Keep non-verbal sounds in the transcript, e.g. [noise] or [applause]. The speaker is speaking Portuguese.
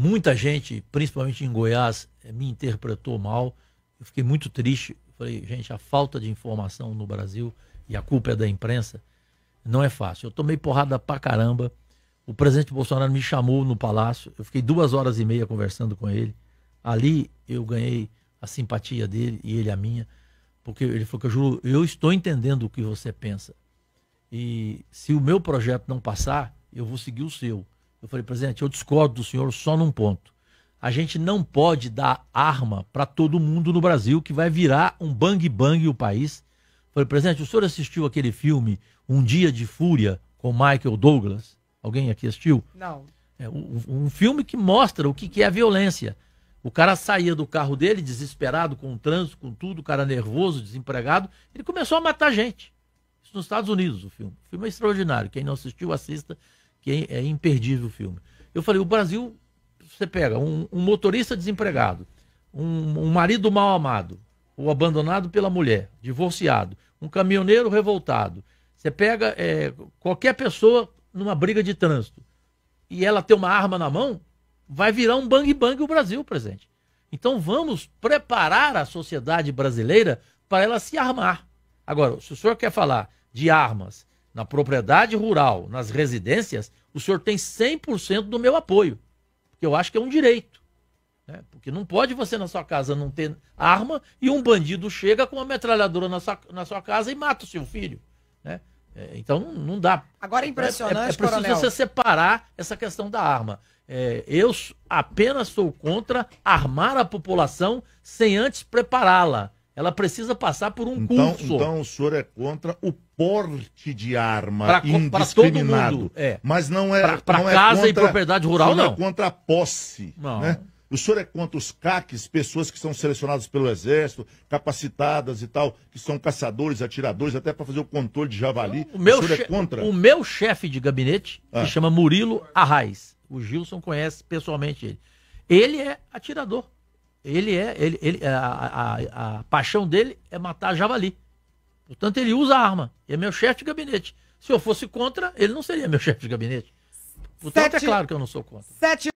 muita gente, principalmente em Goiás, eh, me interpretou mal. Eu fiquei muito triste. falei, gente, a falta de informação no Brasil e a culpa é da imprensa. Não é fácil. Eu tomei porrada pra caramba. O presidente Bolsonaro me chamou no palácio. Eu fiquei duas horas e meia conversando com ele. Ali eu ganhei a simpatia dele e ele a minha. Porque ele falou que eu juro, eu estou entendendo o que você pensa. E se o meu projeto não passar, eu vou seguir o seu. Eu falei, presidente, eu discordo do senhor só num ponto. A gente não pode dar arma para todo mundo no Brasil, que vai virar um bang bang o país. Eu falei, presidente, o senhor assistiu aquele filme Um Dia de Fúria com Michael Douglas? Alguém aqui assistiu? Não. É um, um filme que mostra o que, que é violência. O cara saía do carro dele, desesperado, com o trânsito, com tudo, o cara nervoso, desempregado. Ele começou a matar gente. Isso nos Estados Unidos, o filme. O filme é extraordinário. Quem não assistiu, assista que é, é imperdível o filme. Eu falei, o Brasil, você pega um, um motorista desempregado, um, um marido mal amado, ou abandonado pela mulher, divorciado, um caminhoneiro revoltado. Você pega é, qualquer pessoa numa briga de trânsito e ela tem uma arma na mão, vai virar um bang bang o Brasil, presente. Então vamos preparar a sociedade brasileira para ela se armar. Agora, se o senhor quer falar de armas na propriedade rural, nas residências, o senhor tem 100% do meu apoio. Porque eu acho que é um direito. Né? Porque não pode você na sua casa não ter arma e um bandido chega com uma metralhadora na sua, na sua casa e mata o seu filho. Né? É, então não dá. Agora é impressionante, é, é, é preciso coronel. você separar essa questão da arma. É, eu apenas sou contra armar a população sem antes prepará-la. Ela precisa passar por um então, curso. Então o senhor é contra o porte de arma pra, indiscriminado. Pra mundo, é. Mas não é para é casa contra, e propriedade rural, é não. não. é contra a posse. Não. Né? O senhor é contra os CACs, pessoas que são selecionadas pelo Exército, capacitadas e tal, que são caçadores, atiradores, até para fazer o controle de javali. O, meu o senhor é contra? O meu chefe de gabinete, ah. que chama Murilo Arraes, o Gilson conhece pessoalmente ele. Ele é atirador. Ele é. Ele, ele, a, a, a paixão dele é matar javali. Portanto, ele usa a arma. É meu chefe de gabinete. Se eu fosse contra, ele não seria meu [laughs] chefe de gabinete. Portanto, é Sete... é claro que eu não sou contra. Sete...